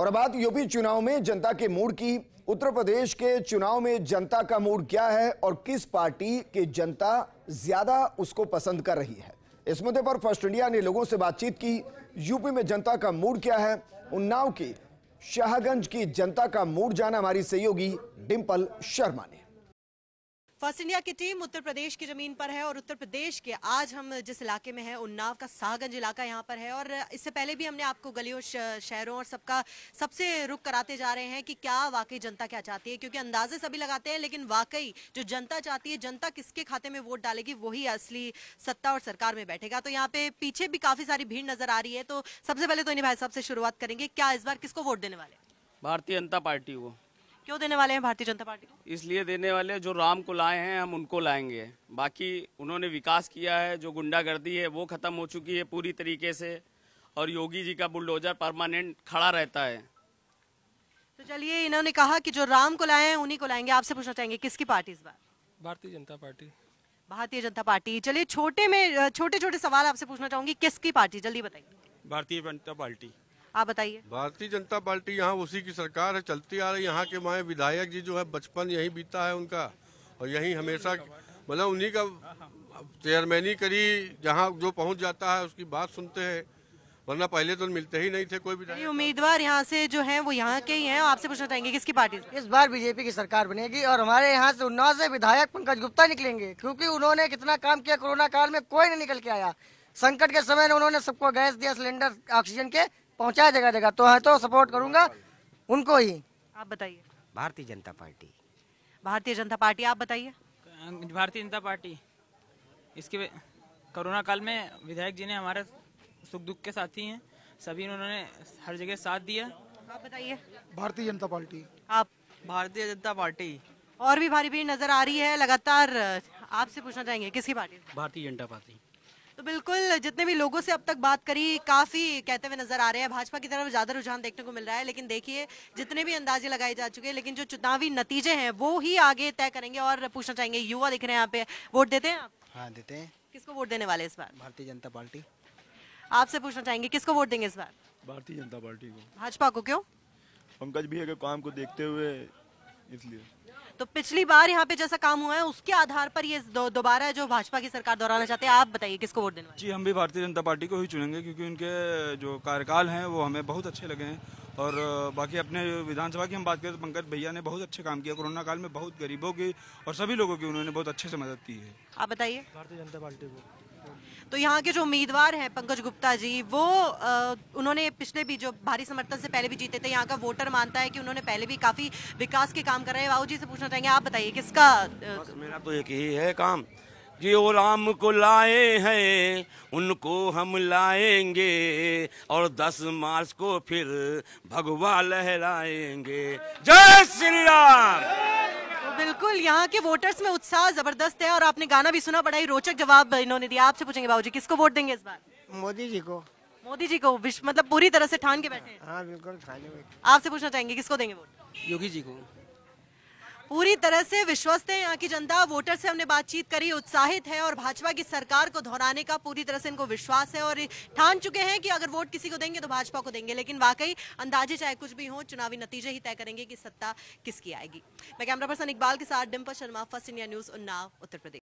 और बात यूपी चुनाव में जनता के मूड की उत्तर प्रदेश के चुनाव में जनता का मूड क्या है और किस पार्टी के जनता ज्यादा उसको पसंद कर रही है इस मुद्दे पर फर्स्ट इंडिया ने लोगों से बातचीत की यूपी में जनता का मूड क्या है उन्नाव की शाहगंज की जनता का मूड जाना हमारी सहयोगी डिम्पल शर्मा ने फर्स्ट इंडिया की टीम उत्तर प्रदेश की जमीन पर है और उत्तर प्रदेश के आज हम जिस इलाके में हैं उन्नाव का सागंज इलाका यहाँ पर है और इससे पहले भी हमने आपको गलियों शहरों और सबका सबसे रुख कराते जा रहे हैं कि क्या वाकई जनता क्या चाहती है क्योंकि अंदाजे सभी लगाते हैं लेकिन वाकई जो जनता चाहती है जनता किसके खाते में वोट डालेगी वही असली सत्ता और सरकार में बैठेगा तो यहाँ पे पीछे भी काफी सारी भीड़ नजर आ रही है तो सबसे पहले तो इन्हें भाई साहब से शुरुआत करेंगे क्या इस बार किसको वोट देने वाले भारतीय जनता पार्टी को क्यों देने वाले हैं भारतीय जनता पार्टी को इसलिए देने वाले जो राम को लाए हैं हम उनको लाएंगे बाकी उन्होंने विकास किया है जो गुंडागर्दी है वो खत्म हो चुकी है पूरी तरीके से और योगी जी का बुलडोजर परमानेंट खड़ा रहता है तो चलिए इन्होंने कहा कि जो राम को लाए हैं उन्हीं को लाएंगे आपसे पूछना चाहेंगे किसकी पार्टी इस बार भारतीय जनता पार्टी भारतीय जनता पार्टी चलिए छोटे में छोटे छोटे सवाल आपसे पूछना चाहूंगी किसकी पार्टी जल्दी बताइए भारतीय जनता पार्टी आप बताइए भारतीय जनता पार्टी यहाँ उसी की सरकार है चलती आ रही है यहाँ के माए विधायक जी जो है बचपन यही बीता है उनका और यही हमेशा मतलब उन्हीं का चेयरमैनी करी जहाँ जो पहुँच जाता है उसकी बात सुनते हैं वरना पहले तो मिलते ही नहीं थे कोई भी उम्मीदवार यहाँ से जो है वो यहाँ के ही हैं आपसे पूछना चाहेंगे किसकी पार्टी इस बार बीजेपी की सरकार बनेगी और हमारे यहाँ से उन्नाव से विधायक पंकज गुप्ता निकलेंगे क्योंकि उन्होंने कितना काम किया कोरोना काल में कोई नहीं निकल के आया संकट के समय उन्होंने सबको गैस दिया सिलेंडर ऑक्सीजन के पहुंचाए जगह जगह तो है तो सपोर्ट करूंगा उनको ही आप बताइए भारतीय जनता पार्टी भारतीय जनता पार्टी आप बताइए भारतीय जनता पार्टी इसके कोरोना काल में विधायक जी ने हमारे सुख दुख के साथी हैं सभी उन्होंने हर जगह साथ दिया आप बताइए भारतीय जनता पार्टी आप भारतीय जनता पार्टी और भी भारी भीड़ नजर आ रही है लगातार आपसे पूछना चाहेंगे किसकी पार्टी भारतीय जनता पार्टी तो बिल्कुल जितने भी लोगों से अब तक बात करी काफ़ी कहते हुए नजर आ रहे हैं भाजपा की तरफ ज़्यादा रुझान देखने को मिल रहा है लेकिन देखिए जितने भी अंदाजे लगाए जा चुके हैं लेकिन जो चुनावी नतीजे हैं वो ही आगे तय करेंगे और पूछना चाहेंगे युवा दिख रहे हैं यहाँ पे वोट देते हैं आप हाँ देते हैं किसको वोट देने वाले इस बार भारतीय जनता पार्टी आपसे पूछना चाहेंगे किसको वोट देंगे इस बार भारतीय जनता पार्टी को भाजपा को क्यों पंकज भैया के काम को देखते हुए इसलिए तो पिछली बार यहाँ पे जैसा काम हुआ है उसके आधार पर ये दोबारा जो भाजपा की सरकार दोहराना चाहते हैं आप बताइए किसको वोट देना जी हम भी भारतीय जनता पार्टी को ही चुनेंगे क्योंकि उनके जो कार्यकाल हैं वो हमें बहुत अच्छे लगे हैं और बाकी अपने विधानसभा की हम बात करें तो पंकज भैया ने बहुत अच्छे काम किया कोरोना काल में बहुत गरीबों की और सभी लोगों की उन्होंने बहुत अच्छे से मदद की है आप बताइए भारतीय जनता पार्टी को तो यहाँ के जो उम्मीदवार हैं पंकज गुप्ता जी वो आ, उन्होंने पिछले भी जो भारी समर्थन से पहले भी जीते थे यहाँ का वोटर मानता है कि उन्होंने पहले भी काफ़ी विकास के काम कर रहे हैं बाबू जी से पूछना चाहेंगे आप बताइए किसका बस मेरा तो एक ही है काम जो राम को लाए हैं उनको हम लाएंगे और 10 मार्च को फिर भगवा लहराएंगे जय श्री राम बिल्कुल यहाँ के वोटर्स में उत्साह जबरदस्त है और आपने गाना भी सुना बड़ा ही रोचक जवाब इन्होंने दिया आपसे पूछेंगे बाबू जी किसको वोट देंगे इस बार मोदी जी को मोदी जी को मतलब पूरी तरह से ठान के बैठे हैं हाँ बिल्कुल आपसे पूछना चाहेंगे किसको देंगे वोट योगी जी को पूरी तरह से विश्वस्त है यहाँ की जनता वोटर से हमने बातचीत करी उत्साहित है और भाजपा की सरकार को दोहराने का पूरी तरह से इनको विश्वास है और ठान चुके हैं कि अगर वोट किसी को देंगे तो भाजपा को देंगे लेकिन वाकई अंदाजे चाहे कुछ भी हो चुनावी नतीजे ही तय करेंगे कि सत्ता किसकी आएगी मैं कैमरा पर्सन इकबाल के साथ Dimple Sharma First India News Unnao Uttar प्रदेश